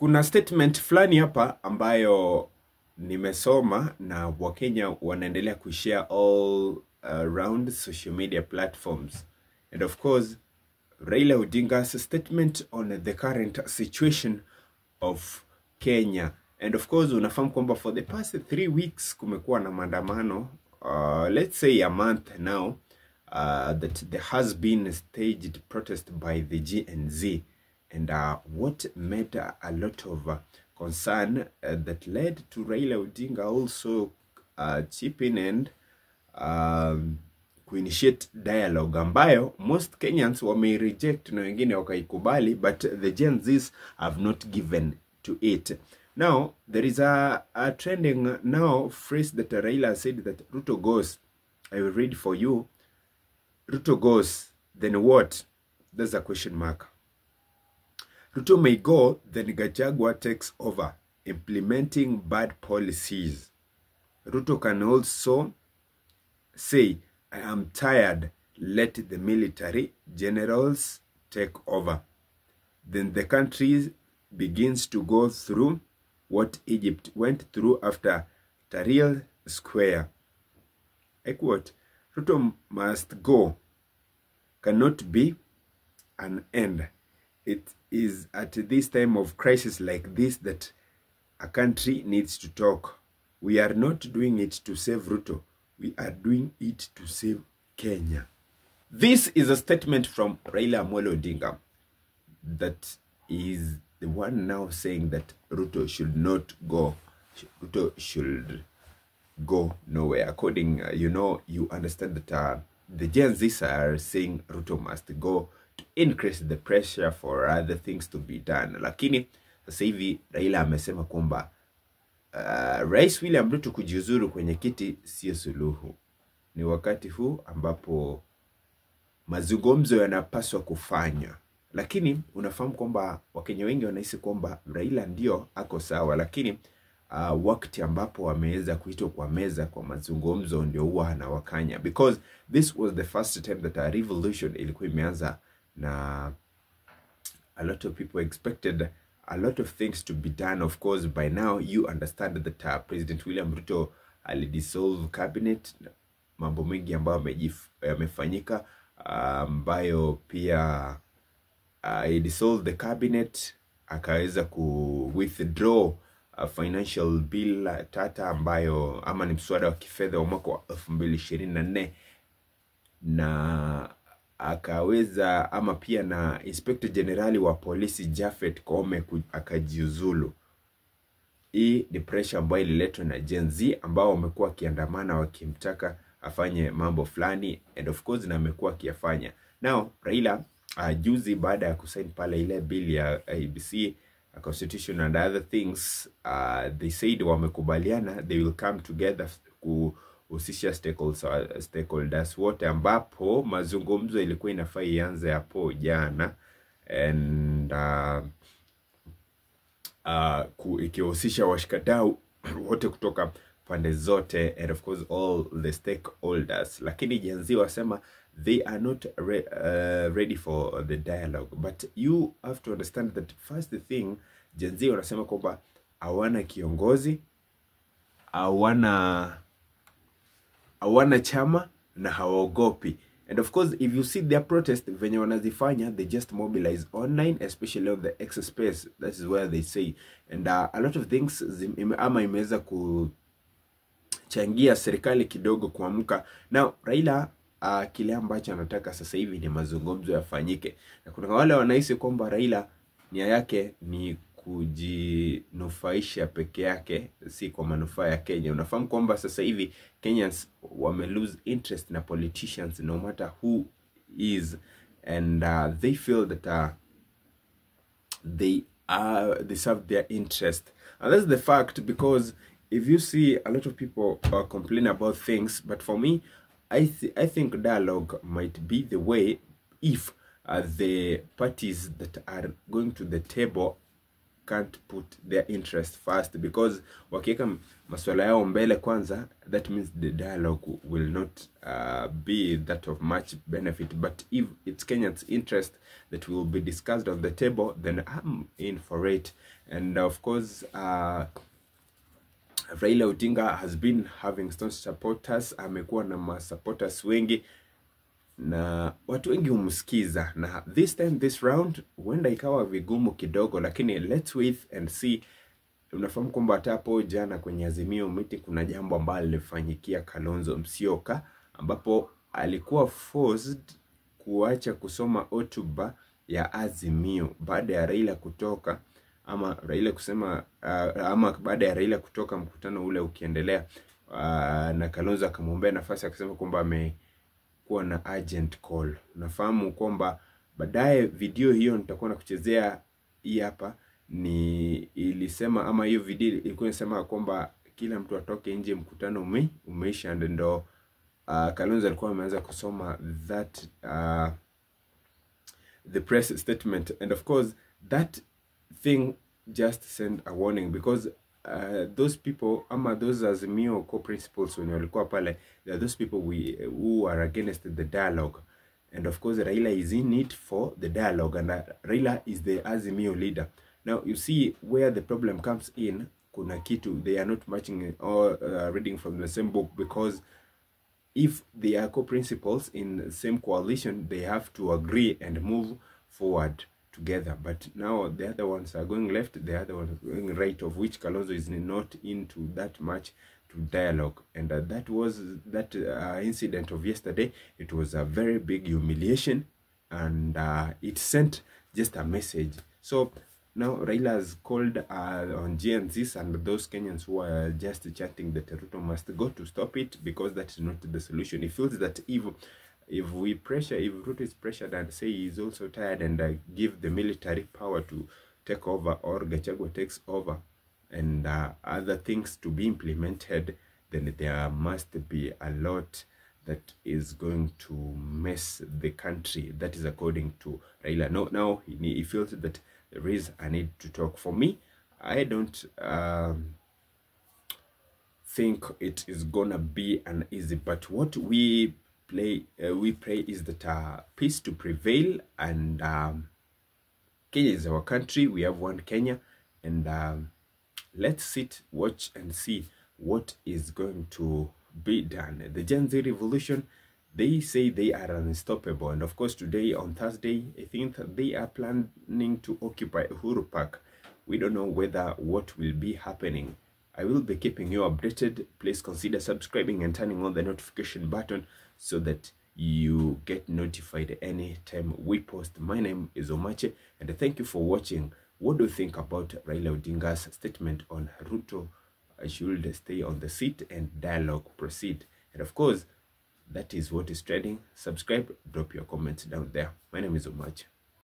Kuna statement fulani hapa ambayo nimesoma na Wakenya wanaendelea kushare all around social media platforms and of course Raila Odinga's statement on the current situation of Kenya and of course unafahamu kwamba for the past three weeks kumekuwa na maandamano uh, let's say a month now uh, that there has been a staged protest by the GNZ and uh, what made a lot of uh, concern uh, that led to Raila Odinga also uh, chipping and um, kuinitiate dialogue ambayo most Kenyans reject na wengine wakaikubali, but the Gen Zs have not given to it. Now there is a, a trending now phrase that Raila said that Ruto goes. I will read for you. Ruto goes, then what? There's a question mark. Ruto may go, then Gachagua takes over, implementing bad policies. Ruto can also say, I am tired, let the military generals take over. Then the country begins to go through what Egypt went through after Tahrir Square. I quote, Ruto must go, cannot be an end. it is at this time of crisis like this that a country needs to talk. We are not doing it to save Ruto. We are doing it to save Kenya. This is a statement from Raila Molo Odinga that is the one now saying that Ruto should not go. Ruto should go nowhere. According, uh, you know, you understand that uh, the Gen Zs are saying Ruto must go increase the pressure for other things to be done. Lakini sasa hivi Raila amesema kwamba uh, Rais William Ruto kujiuzuru kwenye kiti sio suluhu. Ni wakati huu ambapo mazungumzo yanapaswa kufanywa, lakini unafahamu kwamba Wakenya wengi wanahisi kwamba Raila ndio ako sawa, lakini uh, wakati ambapo wameweza kuitwa kwa meza kwa mazungumzo ndio huwa anawakanya, because this was the first time that a revolution ilikuwa imeanza na a lot of people expected a lot of things to be done. Of course, by now you understand that uh, President William Ruto alidissolve cabinet, mambo mengi ambayo yamefanyika ambayo pia uh, he the cabinet akaweza ku withdraw a uh, financial bill uh, tata ambayo ama ni mswada wa kifedha wa mwaka wa elfu mbili ishirini na nne na akaweza ama pia na Inspector Jenerali wa polisi Jafet Kome akajiuzulu. Hii ni pressure ambayo ililetwa na Gen Z ambao wamekuwa wakiandamana wakimtaka afanye mambo fulani and of course na amekuwa akiyafanya. Now Raila uh, juzi baada ya kusign pale ile bill ya ABC uh, constitution and other things uh, they said wamekubaliana they will come together ku, husisha uh, stakeholders wote, ambapo mazungumzo ilikuwa inafaa ianze hapo jana and uh, uh, ikihusisha washikadau wote kutoka pande zote and of course all the stakeholders, lakini jenzi wasema they are not re uh, ready for the dialogue but you have to understand that first thing jenzi wanasema kwamba hawana kiongozi hawana hawana chama na hawaogopi and of course if you see their protest venye wanazifanya they just mobilize online especially on the x space that is where they say and uh, a lot of things zim, ama imeweza kuchangia serikali kidogo kuamka now raila uh, kile ambacho anataka sasa hivi ni mazungumzo yafanyike na kuna wale wanahisi kwamba raila nia yake ni kujinufaisha peke yake, si kwa manufaa ya Kenya. Unafahamu kwamba sasa hivi Kenyans wame lose interest na politicians no matter who is and uh, they feel that uh, they are they serve their interest and that's the fact because if you see a lot of people uh, complain about things but for me I, th I think dialogue might be the way if uh, the parties that are going to the table can't put their interest first because wakiweka masuala yao mbele kwanza that means the dialogue will not uh, be that of much benefit but if it's Kenyan's interest that will be discussed on the table then I'm in for it and of course uh, Raila Odinga has been having staunch supporters amekuwa na masupporters wengi na watu wengi humsikiza, na this time this round huenda ikawa vigumu kidogo, lakini let's wait and see. Unafahamu kwamba hata hapo jana kwenye Azimio miti kuna jambo ambalo lilifanyikia Kalonzo msioka ambapo alikuwa forced kuacha kusoma hotuba ya Azimio baada ya Raila kutoka ama Raila kusema uh, ama baada ya Raila kutoka mkutano ule ukiendelea, uh, na Kalonzo akamwombea nafasi akasema kwamba ame kuwa na urgent call. Nafahamu kwamba baadaye video hiyo nitakuwa nakuchezea hii hapa ni ilisema ama hiyo video ilikuwa inasema kwamba kila mtu atoke nje, mkutano ume, umeisha. Ndo uh, Kalonzo alikuwa ameanza kusoma that uh, the press statement and of course that thing just send a warning because uh, those people ama those azimio co principles wenye walikuwa pale there are those people we, who are against the dialogue and of course Raila is in it for the dialogue and uh, Raila is the azimio leader now you see where the problem comes in kuna kitu they are not matching or uh, reading from the same book because if they are co-principals in the same coalition they have to agree and move forward together. But now the other ones are going left, the other ones are going right, of which Kalonzo is not into that much to dialogue. And uh, that was that uh, incident of yesterday. It was a very big humiliation, and uh, it sent just a message. So now Raila has called uh, on GNZs and those Kenyans who are just chanting that Ruto must go to stop it because that's not the solution. He feels that even if we pressure if Ruto is pressured and say he's also tired and uh, give the military power to take over or Gachagua takes over and uh, other things to be implemented then there must be a lot that is going to mess the country that is according to Raila Now, now he, he feels that there is a need to talk for me I don't um, think it is gonna be an easy but what we play uh, we pray is that uh, peace to prevail and um, Kenya is our country we have one Kenya and um, let's sit watch and see what is going to be done the Gen Z revolution they say they are unstoppable and of course today on Thursday I think they are planning to occupy Uhuru Park we don't know whether what will be happening I will be keeping you updated. Please consider subscribing and turning on the notification button so that you get notified anytime we post. My name is Omache and thank you for watching. What do you think about Raila Odinga's statement on Ruto should stay on the seat and dialogue proceed? And of course, that is what is trending. Subscribe, drop your comments down there. My name is Omache.